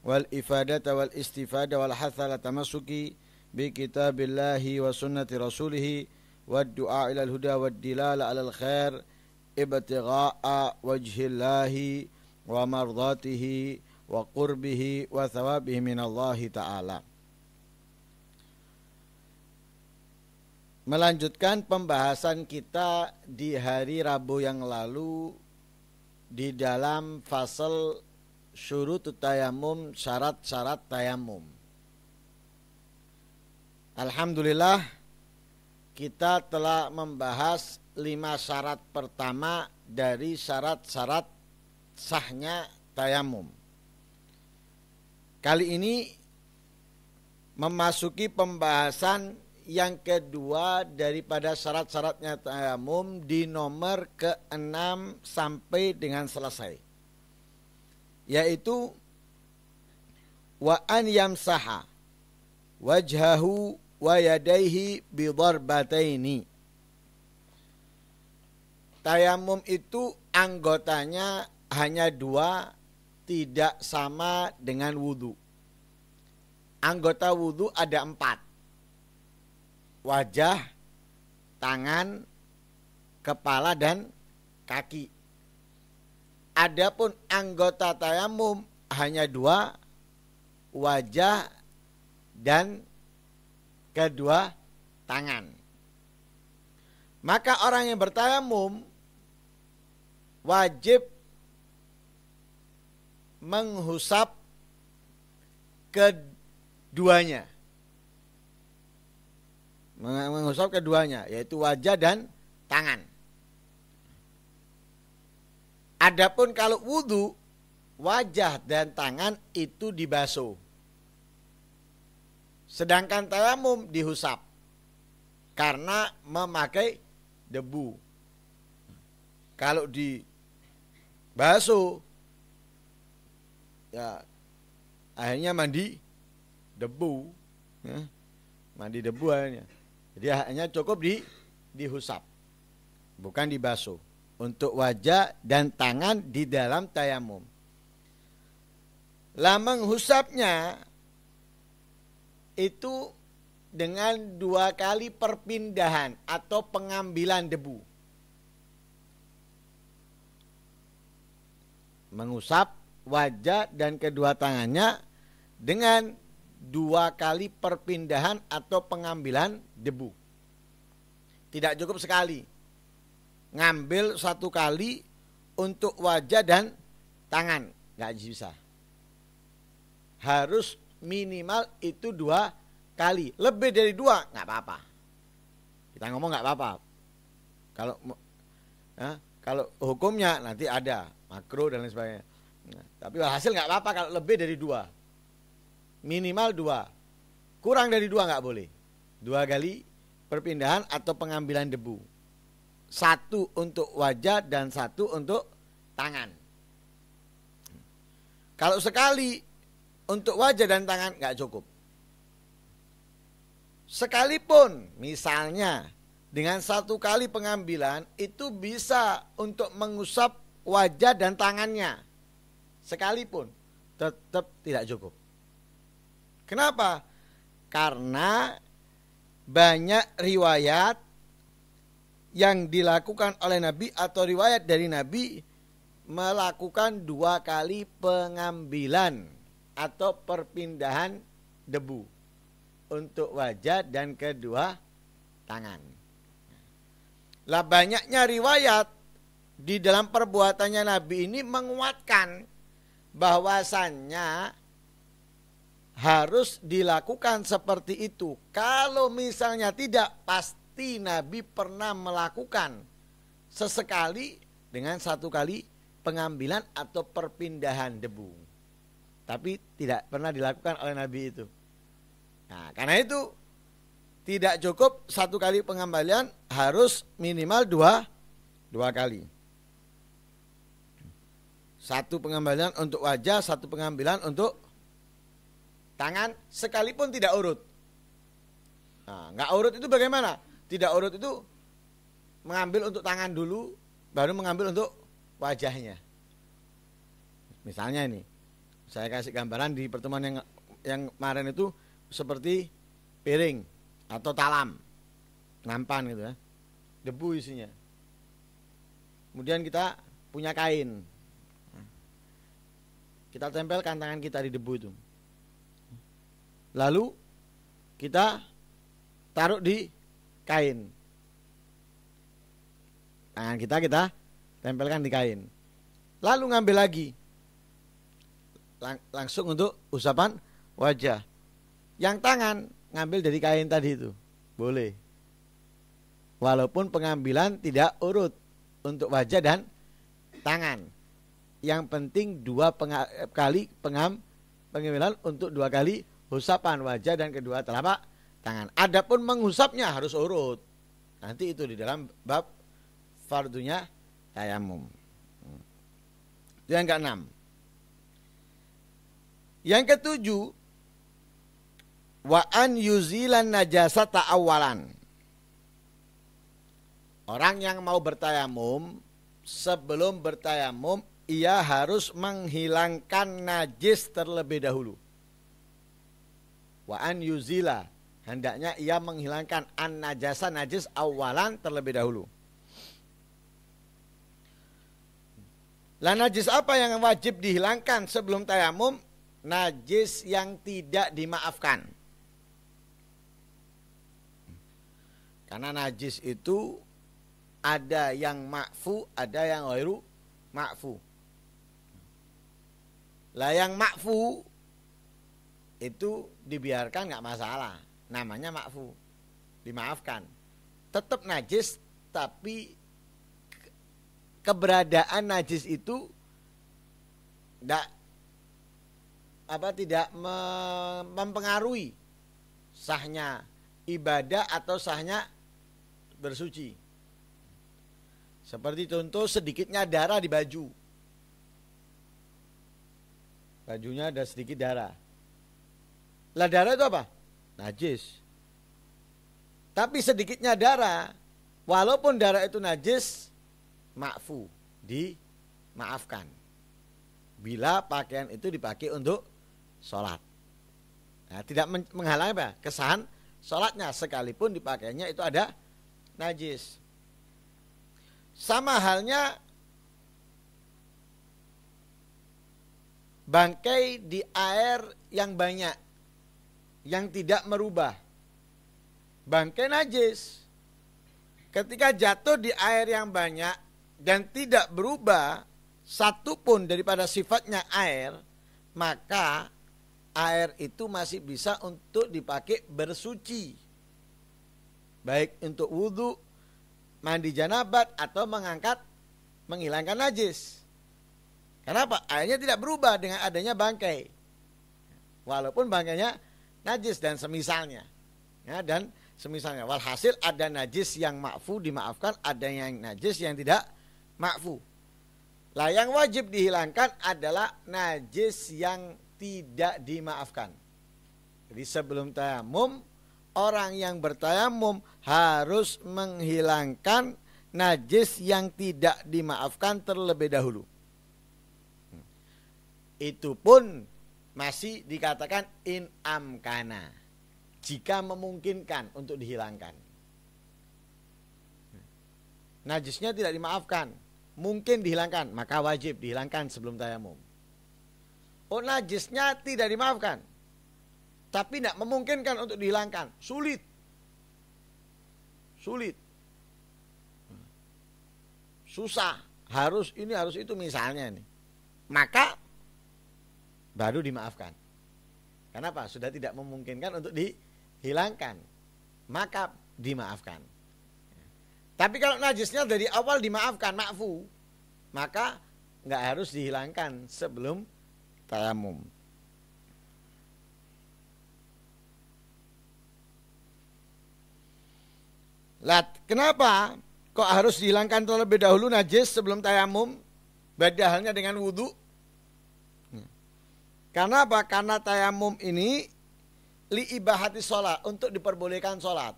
wal ifadata wal istifada wal hatha la tamasuki bi kitabillahi wa sunnati rasulih wa du'a ila al huda wa dilala ala al khair ibtigha'a wajhillahi wa mardatihi wa qurbihi wa thawabihi min Allah taala Melanjutkan pembahasan kita di hari Rabu yang lalu di dalam fasal syurut tayamum syarat-syarat tayamum. Alhamdulillah kita telah membahas lima syarat pertama dari syarat-syarat sahnya tayamum. Kali ini memasuki pembahasan yang kedua daripada syarat-syaratnya tayamum di nomor keenam sampai dengan selesai yaitu wa an yamsaha wajhahu wa yadaihi darbataini Tayamum itu anggotanya hanya dua tidak sama dengan wudhu. Anggota wudhu ada empat. Wajah, tangan, kepala, dan kaki. Adapun anggota tayamum hanya dua wajah dan kedua tangan. Maka orang yang bertayamum wajib menghusap keduanya. Menghusap keduanya yaitu wajah dan tangan. Adapun kalau wudhu, wajah dan tangan itu dibasuh. Sedangkan tayamum dihusap karena memakai debu. Kalau di baso ya akhirnya mandi debu ya, mandi debu akhirnya jadi hanya cukup di dihusap bukan dibasuh untuk wajah dan tangan di dalam tayamum. Lamang husapnya itu dengan dua kali perpindahan atau pengambilan debu. Mengusap wajah dan kedua tangannya dengan dua kali perpindahan atau pengambilan debu. Tidak cukup sekali ngambil satu kali untuk wajah dan tangan nggak bisa harus minimal itu dua kali lebih dari dua nggak apa-apa kita ngomong nggak apa-apa kalau ya, kalau hukumnya nanti ada makro dan lain sebagainya nah, tapi hasil nggak apa-apa kalau lebih dari dua minimal dua kurang dari dua nggak boleh dua kali perpindahan atau pengambilan debu satu untuk wajah dan satu untuk tangan. Kalau sekali untuk wajah dan tangan nggak cukup. Sekalipun misalnya dengan satu kali pengambilan itu bisa untuk mengusap wajah dan tangannya. Sekalipun tetap tidak cukup. Kenapa? Karena banyak riwayat yang dilakukan oleh Nabi atau riwayat dari Nabi melakukan dua kali pengambilan atau perpindahan debu untuk wajah dan kedua tangan. Lah banyaknya riwayat di dalam perbuatannya Nabi ini menguatkan bahwasannya harus dilakukan seperti itu. Kalau misalnya tidak pasti pasti Nabi pernah melakukan sesekali dengan satu kali pengambilan atau perpindahan debu. Tapi tidak pernah dilakukan oleh Nabi itu. Nah, karena itu tidak cukup satu kali pengambilan harus minimal dua dua kali. Satu pengambilan untuk wajah, satu pengambilan untuk tangan sekalipun tidak urut. Nah, nggak urut itu bagaimana? tidak urut itu mengambil untuk tangan dulu baru mengambil untuk wajahnya misalnya ini saya kasih gambaran di pertemuan yang yang kemarin itu seperti piring atau talam nampan gitu ya debu isinya kemudian kita punya kain kita tempelkan tangan kita di debu itu lalu kita taruh di kain. Tangan kita kita tempelkan di kain. Lalu ngambil lagi. Lang langsung untuk usapan wajah. Yang tangan ngambil dari kain tadi itu. Boleh. Walaupun pengambilan tidak urut untuk wajah dan tangan. Yang penting dua penga kali pengam pengambilan untuk dua kali usapan wajah dan kedua telapak tangan. Adapun mengusapnya harus urut. Nanti itu di dalam bab fardunya tayamum. Itu yang keenam. Yang ketujuh wa an yuzilan najasa ta'awalan. Orang yang mau bertayamum sebelum bertayamum ia harus menghilangkan najis terlebih dahulu. Wa an yuzila hendaknya ia menghilangkan an najasa najis awalan terlebih dahulu. Lah najis apa yang wajib dihilangkan sebelum tayamum? Najis yang tidak dimaafkan. Karena najis itu ada yang makfu, ada yang wairu makfu. Lah yang makfu itu dibiarkan nggak masalah namanya makfu dimaafkan tetap najis tapi keberadaan najis itu tidak apa tidak mempengaruhi sahnya ibadah atau sahnya bersuci seperti contoh sedikitnya darah di baju bajunya ada sedikit darah lah darah itu apa najis. Tapi sedikitnya darah, walaupun darah itu najis, makfu, dimaafkan. Bila pakaian itu dipakai untuk sholat. Nah, tidak menghalangi apa? kesahan sholatnya sekalipun dipakainya itu ada najis. Sama halnya bangkai di air yang banyak yang tidak merubah. Bangkai najis ketika jatuh di air yang banyak dan tidak berubah satu pun daripada sifatnya air, maka air itu masih bisa untuk dipakai bersuci. Baik untuk wudhu, mandi janabat atau mengangkat menghilangkan najis. Kenapa? Airnya tidak berubah dengan adanya bangkai. Walaupun bangkainya najis dan semisalnya. Ya, dan semisalnya walhasil ada najis yang makfu dimaafkan, ada yang najis yang tidak makfu. Lah yang wajib dihilangkan adalah najis yang tidak dimaafkan. Jadi sebelum tayamum orang yang bertayamum harus menghilangkan najis yang tidak dimaafkan terlebih dahulu. Hmm. Itu pun masih dikatakan in amkana jika memungkinkan untuk dihilangkan. Najisnya tidak dimaafkan, mungkin dihilangkan, maka wajib dihilangkan sebelum tayamum. Oh najisnya tidak dimaafkan, tapi tidak memungkinkan untuk dihilangkan, sulit, sulit, susah, harus ini harus itu misalnya nih. Maka baru dimaafkan. Kenapa? Sudah tidak memungkinkan untuk dihilangkan. Maka dimaafkan. Tapi kalau najisnya dari awal dimaafkan, makfu, maka nggak harus dihilangkan sebelum tayamum. Lat, kenapa kok harus dihilangkan terlebih dahulu najis sebelum tayamum? Beda halnya dengan wudhu. Karena apa? Karena tayamum ini li ibahati sholat untuk diperbolehkan sholat.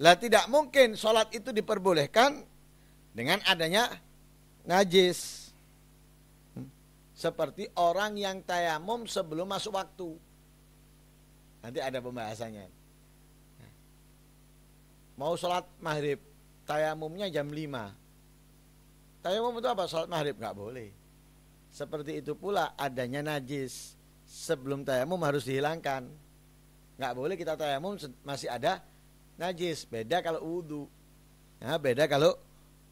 Lah tidak mungkin sholat itu diperbolehkan dengan adanya najis. Hmm. Seperti orang yang tayamum sebelum masuk waktu. Nanti ada pembahasannya. Mau sholat maghrib, tayamumnya jam 5. Tayamum itu apa? Sholat maghrib? Nggak boleh. Seperti itu pula adanya najis sebelum tayamum harus dihilangkan. Nggak boleh kita tayamum masih ada najis. Beda kalau wudhu. ya, beda kalau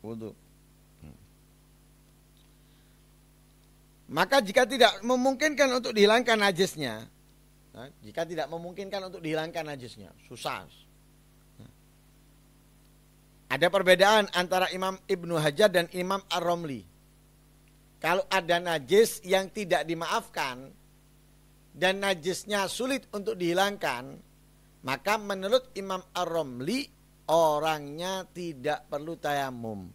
wudhu. Hmm. Maka jika tidak memungkinkan untuk dihilangkan najisnya, nah, jika tidak memungkinkan untuk dihilangkan najisnya, susah. Ya. Ada perbedaan antara Imam Ibnu Hajar dan Imam Ar-Romli. Kalau ada najis yang tidak dimaafkan dan najisnya sulit untuk dihilangkan, maka menurut Imam Ar-Romli orangnya tidak perlu tayamum.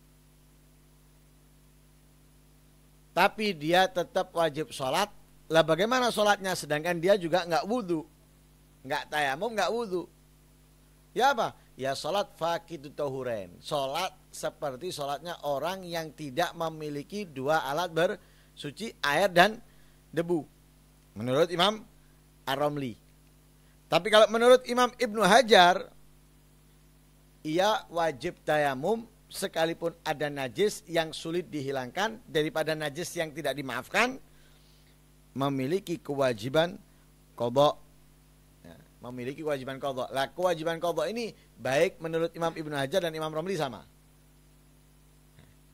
Tapi dia tetap wajib sholat. Lah bagaimana sholatnya sedangkan dia juga nggak wudhu. Nggak tayamum, nggak wudhu. Ya apa? ya salat fakidu tohuren salat seperti salatnya orang yang tidak memiliki dua alat bersuci air dan debu menurut Imam Ar-Romli tapi kalau menurut Imam Ibnu Hajar ia wajib tayamum sekalipun ada najis yang sulit dihilangkan daripada najis yang tidak dimaafkan memiliki kewajiban kobok memiliki kewajiban qadha. Lah kewajiban qadha ini baik menurut Imam Ibnu Hajar dan Imam Romli sama.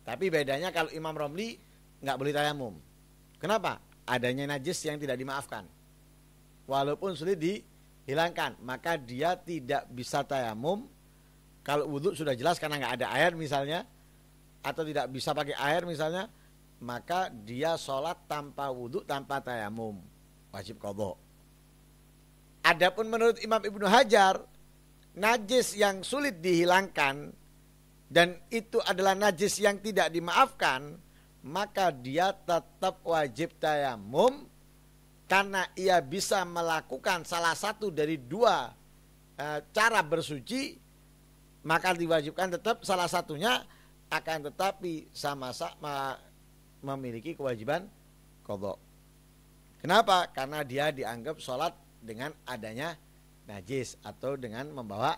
Tapi bedanya kalau Imam Romli nggak boleh tayamum. Kenapa? Adanya najis yang tidak dimaafkan. Walaupun sulit dihilangkan, maka dia tidak bisa tayamum. Kalau wudhu sudah jelas karena nggak ada air misalnya, atau tidak bisa pakai air misalnya, maka dia sholat tanpa wudhu, tanpa tayamum, wajib kodok. Adapun menurut Imam Ibnu Hajar, najis yang sulit dihilangkan dan itu adalah najis yang tidak dimaafkan, maka dia tetap wajib tayamum karena ia bisa melakukan salah satu dari dua e, cara bersuci, maka diwajibkan tetap salah satunya akan tetapi sama-sama memiliki kewajiban kodok. Kenapa? Karena dia dianggap sholat dengan adanya najis atau dengan membawa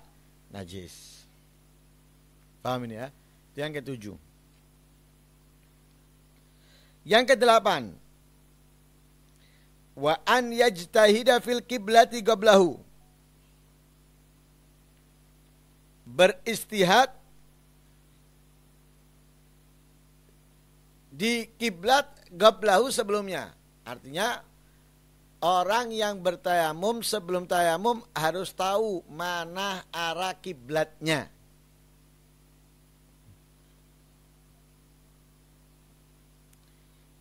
najis. Paham ini ya? Itu yang ketujuh. Yang kedelapan. Wa an yajtahida fil kiblati qablahu. Beristihad di kiblat qablahu sebelumnya. Artinya Orang yang bertayamum sebelum tayamum harus tahu mana arah kiblatnya.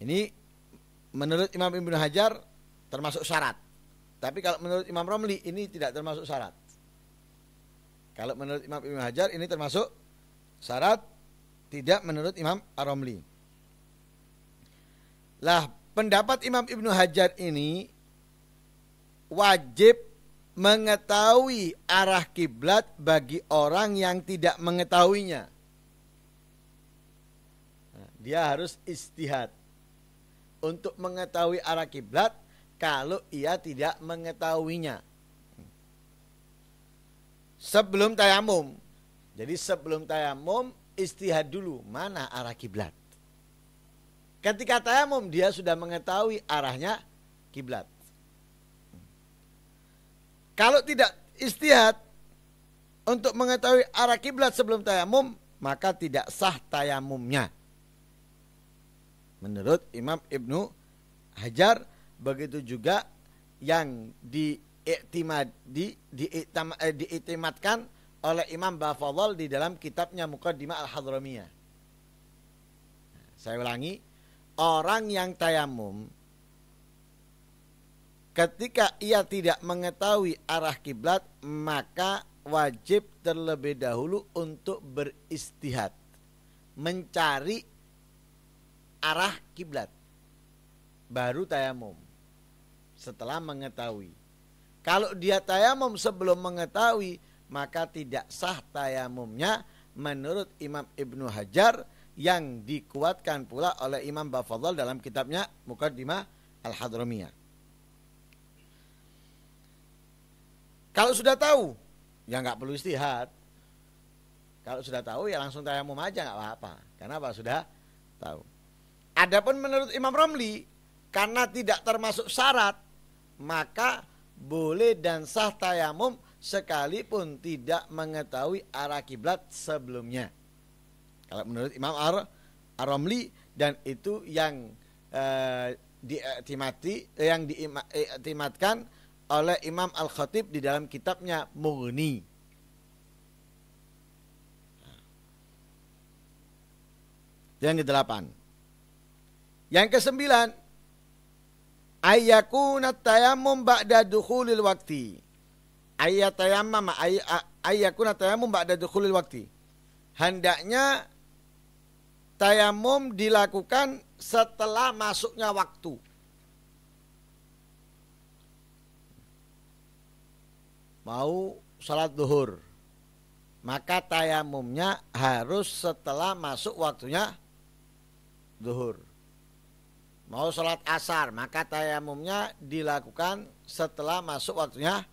Ini menurut Imam Ibnu Hajar termasuk syarat. Tapi kalau menurut Imam Romli ini tidak termasuk syarat. Kalau menurut Imam Ibnu Hajar ini termasuk syarat tidak menurut Imam Aromli. romli Lah, pendapat Imam Ibnu Hajar ini wajib mengetahui arah kiblat bagi orang yang tidak mengetahuinya. Nah, dia harus istihad untuk mengetahui arah kiblat kalau ia tidak mengetahuinya. Sebelum tayamum. Jadi sebelum tayamum istihad dulu mana arah kiblat. Ketika tayamum dia sudah mengetahui arahnya kiblat. Kalau tidak istihad untuk mengetahui arah kiblat sebelum tayamum, maka tidak sah tayamumnya. Menurut Imam Ibnu Hajar, begitu juga yang diiktimad di eh, oleh Imam Ba'fawal di dalam kitabnya Muqaddimah Al-Hadramiyah. Saya ulangi, orang yang tayamum Ketika ia tidak mengetahui arah kiblat, maka wajib terlebih dahulu untuk beristihad, mencari arah kiblat. Baru tayamum setelah mengetahui. Kalau dia tayamum sebelum mengetahui, maka tidak sah tayamumnya menurut Imam Ibnu Hajar yang dikuatkan pula oleh Imam Bafadhal dalam kitabnya Mukaddimah Al-Hadramiyah. Kalau sudah tahu, ya nggak perlu istihad. Kalau sudah tahu ya langsung tayamum aja nggak apa-apa. Karena apa sudah tahu. Adapun menurut Imam Romli, karena tidak termasuk syarat, maka boleh dan sah tayamum sekalipun tidak mengetahui arah kiblat sebelumnya. Kalau menurut Imam Ar Ar-Romli dan itu yang eh, diiktimati yang eh, oleh Imam Al-Khatib di dalam kitabnya Mughni. Yang ke delapan, Yang kesembilan. Ayyakuna tayammum ba'da dukhulil wakti. Ayat tayammum ayyakuna tayammum ba'da dukhulil wakti. Hendaknya tayamum dilakukan setelah masuknya waktu. mau sholat duhur maka tayamumnya harus setelah masuk waktunya duhur mau sholat asar maka tayamumnya dilakukan setelah masuk waktunya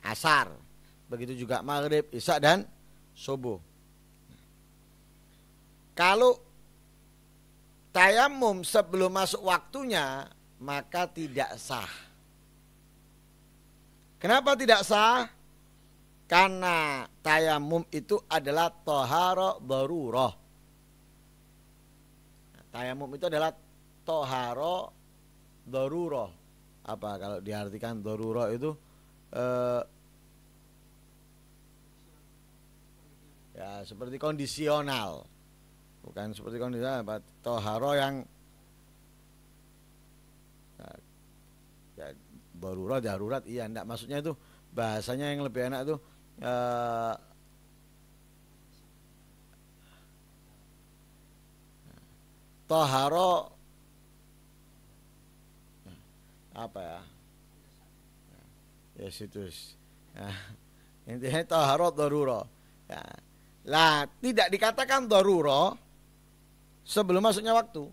asar begitu juga maghrib isak dan subuh kalau tayamum sebelum masuk waktunya maka tidak sah. Kenapa tidak sah? Karena tayamum itu adalah toharo baruroh. Tayamum itu adalah toharo daruroh. Apa kalau diartikan daruroh itu eh, ya seperti kondisional. Bukan seperti kondisional apa toharo yang nah, ya, darurat darurat iya ndak maksudnya itu bahasanya yang lebih enak tuh Eh, toharo apa ya ya situs ya. intinya toharo doruro ya. lah tidak dikatakan doruro sebelum masuknya waktu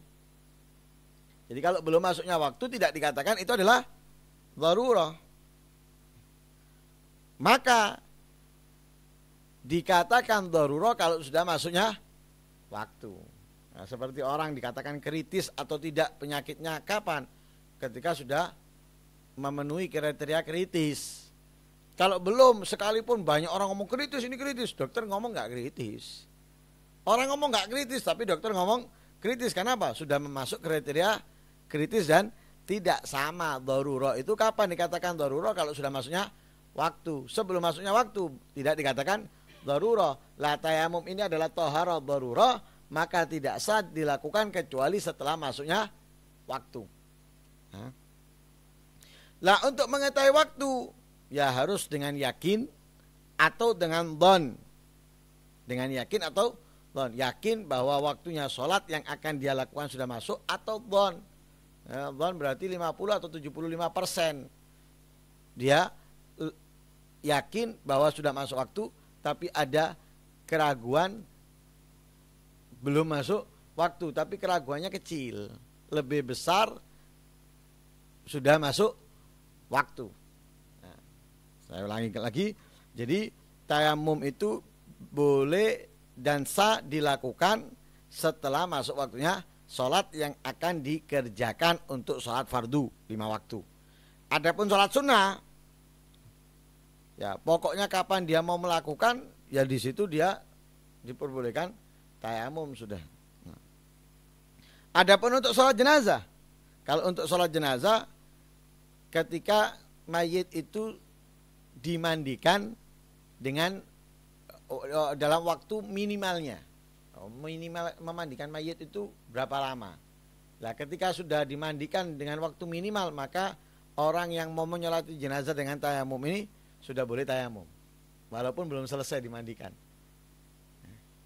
jadi kalau belum masuknya waktu tidak dikatakan itu adalah doruro maka dikatakan doruro kalau sudah masuknya waktu. Nah, seperti orang dikatakan kritis atau tidak penyakitnya kapan? Ketika sudah memenuhi kriteria kritis. Kalau belum sekalipun banyak orang ngomong kritis ini kritis, dokter ngomong nggak kritis. Orang ngomong nggak kritis tapi dokter ngomong kritis karena apa? Sudah memasuk kriteria kritis dan tidak sama doruro itu kapan dikatakan doruro kalau sudah masuknya waktu sebelum masuknya waktu tidak dikatakan darura La tayamum ini adalah toharo darura maka tidak sah dilakukan kecuali setelah masuknya waktu. Lah untuk mengetahui waktu, ya harus dengan yakin atau dengan don. Dengan yakin atau don. Yakin bahwa waktunya sholat yang akan dia lakukan sudah masuk atau don. Ya, don berarti 50 atau 75 persen. Dia eh, yakin bahwa sudah masuk waktu tapi ada keraguan belum masuk waktu tapi keraguannya kecil lebih besar sudah masuk waktu nah, saya ulangi lagi jadi tayamum itu boleh dan sah dilakukan setelah masuk waktunya sholat yang akan dikerjakan untuk sholat fardu lima waktu. Adapun sholat sunnah Ya, pokoknya kapan dia mau melakukan, ya di situ dia diperbolehkan tayamum sudah. Nah. Adapun untuk sholat jenazah, kalau untuk sholat jenazah, ketika mayit itu dimandikan dengan eh, eh, dalam waktu minimalnya, oh, minimal memandikan mayit itu berapa lama? Nah, ketika sudah dimandikan dengan waktu minimal, maka orang yang mau menyolati jenazah dengan tayamum ini sudah boleh tayamum walaupun belum selesai dimandikan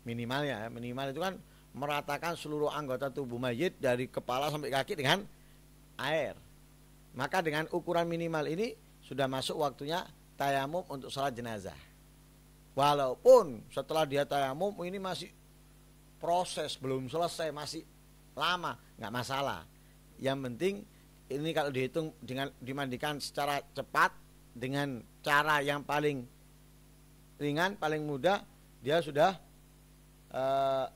minimalnya minimal itu kan meratakan seluruh anggota tubuh mayit dari kepala sampai kaki dengan air maka dengan ukuran minimal ini sudah masuk waktunya tayamum untuk sholat jenazah walaupun setelah dia tayamum ini masih proses belum selesai masih lama nggak masalah yang penting ini kalau dihitung dengan dimandikan secara cepat dengan cara yang paling ringan, paling mudah, dia sudah uh,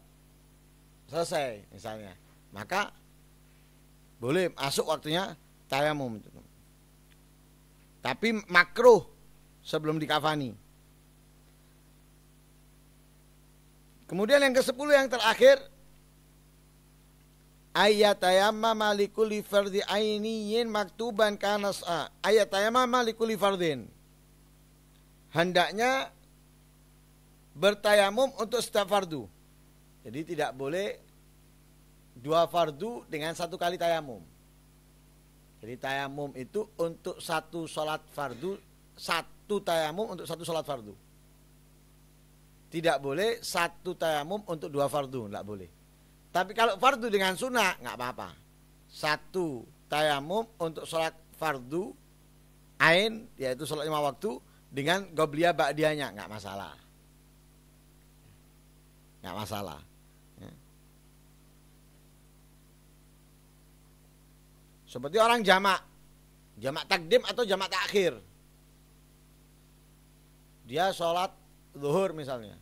selesai misalnya. Maka boleh masuk waktunya saya tayamum. Tapi makro sebelum dikafani. Kemudian yang ke-10 yang terakhir ayatayamma malikuli fardhi ainiyin maktuban kanas'a ayatayamma malikuli fardin hendaknya bertayamum untuk setiap fardu jadi tidak boleh dua fardu dengan satu kali tayamum jadi tayamum itu untuk satu sholat fardu satu tayamum untuk satu sholat fardu tidak boleh satu tayamum untuk dua fardu, tidak boleh. Tapi kalau fardu dengan sunnah nggak apa-apa. Satu tayamum untuk sholat fardu ain yaitu sholat lima waktu dengan goblia bakdianya nggak masalah. Nggak masalah. Ya. Seperti orang jamak, jamak takdim atau jamak takhir. Dia sholat duhur misalnya,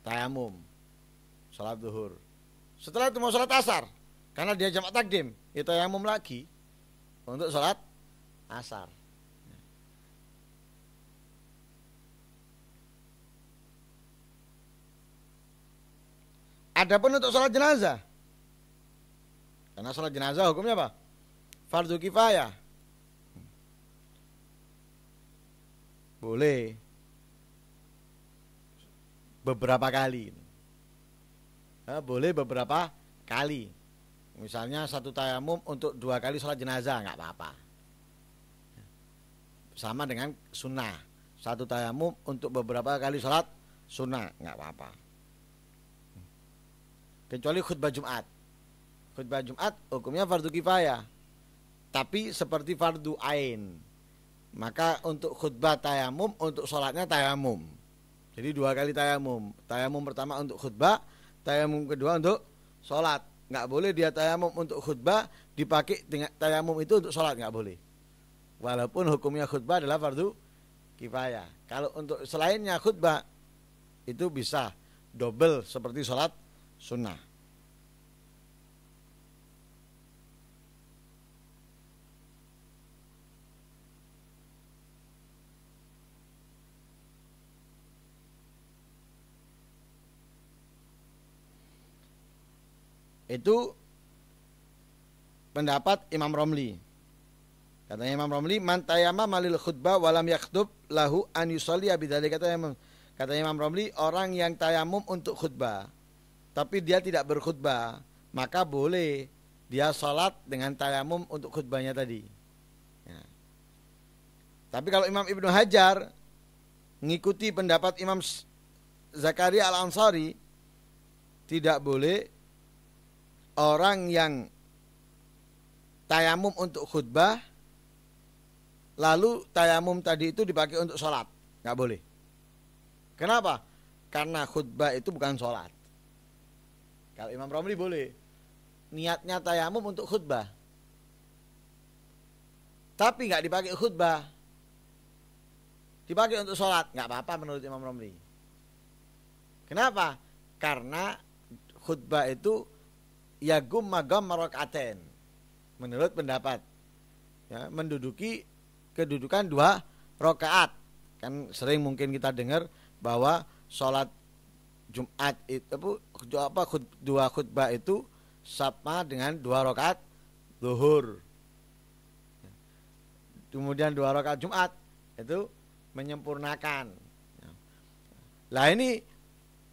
tayamum, sholat duhur. Setelah itu mau sholat asar Karena dia jamak takdim Itu yang umum lagi Untuk sholat asar Adapun untuk sholat jenazah Karena sholat jenazah hukumnya apa? Fardu kifayah Boleh Beberapa kali Eh, boleh beberapa kali. Misalnya satu tayamum untuk dua kali sholat jenazah nggak apa-apa. Sama dengan sunnah. Satu tayamum untuk beberapa kali sholat sunnah nggak apa-apa. Kecuali khutbah Jumat. Khutbah Jumat hukumnya fardu kifayah. Tapi seperti fardu ain. Maka untuk khutbah tayamum untuk sholatnya tayamum. Jadi dua kali tayamum. Tayamum pertama untuk khutbah, tayamum kedua untuk sholat nggak boleh dia tayamum untuk khutbah dipakai dengan tayamum itu untuk sholat nggak boleh walaupun hukumnya khutbah adalah fardu kifayah kalau untuk selainnya khutbah itu bisa double seperti sholat sunnah Itu pendapat Imam Romli. Katanya Imam Romli, man tayama malil khutbah walam yakhtub lahu an yusalli abidali. Katanya Imam, katanya Imam Romli, orang yang tayamum untuk khutbah, tapi dia tidak berkhutbah, maka boleh dia sholat dengan tayamum untuk khutbahnya tadi. Ya. Tapi kalau Imam Ibnu Hajar mengikuti pendapat Imam Zakaria Al-Ansari, tidak boleh orang yang tayamum untuk khutbah lalu tayamum tadi itu dipakai untuk sholat nggak boleh kenapa karena khutbah itu bukan sholat kalau Imam Romli boleh niatnya tayamum untuk khutbah tapi nggak dipakai khutbah dipakai untuk sholat nggak apa-apa menurut Imam Romli kenapa karena khutbah itu ya magam marokaten menurut pendapat ya, menduduki kedudukan dua rokaat kan sering mungkin kita dengar bahwa sholat Jumat itu apa dua khutbah itu sama dengan dua rokaat zuhur kemudian dua rokaat Jumat itu menyempurnakan lah ini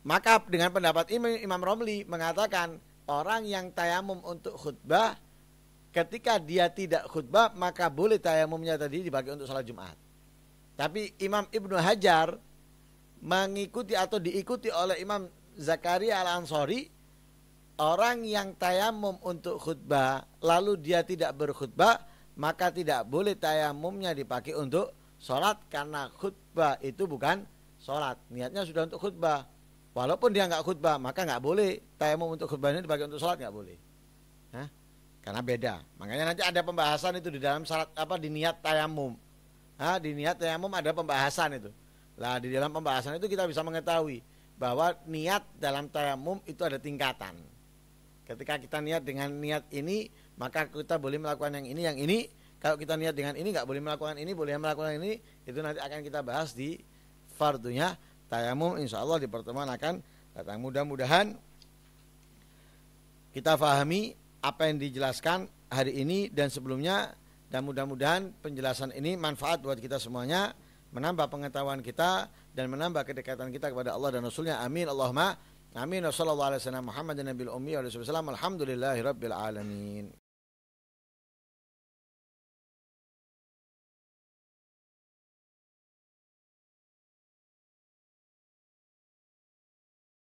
maka dengan pendapat Imam Romli mengatakan orang yang tayamum untuk khutbah ketika dia tidak khutbah maka boleh tayamumnya tadi dibagi untuk sholat Jumat. Tapi Imam Ibnu Hajar mengikuti atau diikuti oleh Imam Zakaria Al-Ansori orang yang tayamum untuk khutbah lalu dia tidak berkhutbah maka tidak boleh tayamumnya dipakai untuk sholat karena khutbah itu bukan sholat niatnya sudah untuk khutbah Walaupun dia nggak khutbah, maka nggak boleh tayamum untuk khutbah ini dipakai untuk sholat nggak boleh. Hah? Karena beda. Makanya nanti ada pembahasan itu di dalam syarat apa di niat tayamum. Hah? Di niat tayamum ada pembahasan itu. Lah di dalam pembahasan itu kita bisa mengetahui bahwa niat dalam tayamum itu ada tingkatan. Ketika kita niat dengan niat ini, maka kita boleh melakukan yang ini, yang ini. Kalau kita niat dengan ini nggak boleh melakukan ini, boleh melakukan ini, itu nanti akan kita bahas di fardunya tayamum insya Allah di pertemuan akan datang mudah-mudahan kita fahami apa yang dijelaskan hari ini dan sebelumnya dan mudah-mudahan penjelasan ini manfaat buat kita semuanya menambah pengetahuan kita dan menambah kedekatan kita kepada Allah dan Rasulnya amin Allahumma amin Wassalamualaikum warahmatullahi wabarakatuh. Muhammadin